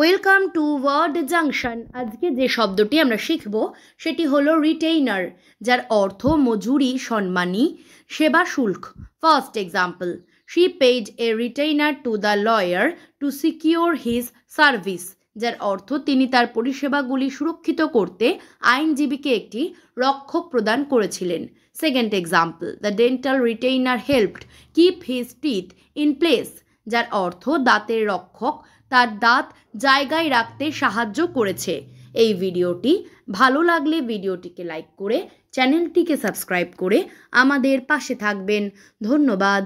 welcome to word junction আজকে যে শব্দটি আমরা শিখব সেটি হলো রিটেইনার যার অর্থ মজুরি সম্মানী সেবা শুল্ক first example she paid a retainer to the lawyer to secure his service যার অর্থ তিনি তার পরিষেবাগুলি সুরক্ষিত করতে আইনজীবীকে একটি রক্ষক প্রদান করেছিলেন second example the dental retainer helped keep his teeth in place যার অর্থ দাঁতের রক্ষক তার দাঁত জায়গায় রাখতে সাহায্য করেছে এই ভিডিওটি ভালো লাগলে ভিডিওটিকে লাইক করে চ্যানেলটিকে সাবস্ক্রাইব করে আমাদের পাশে থাকবেন ধন্যবাদ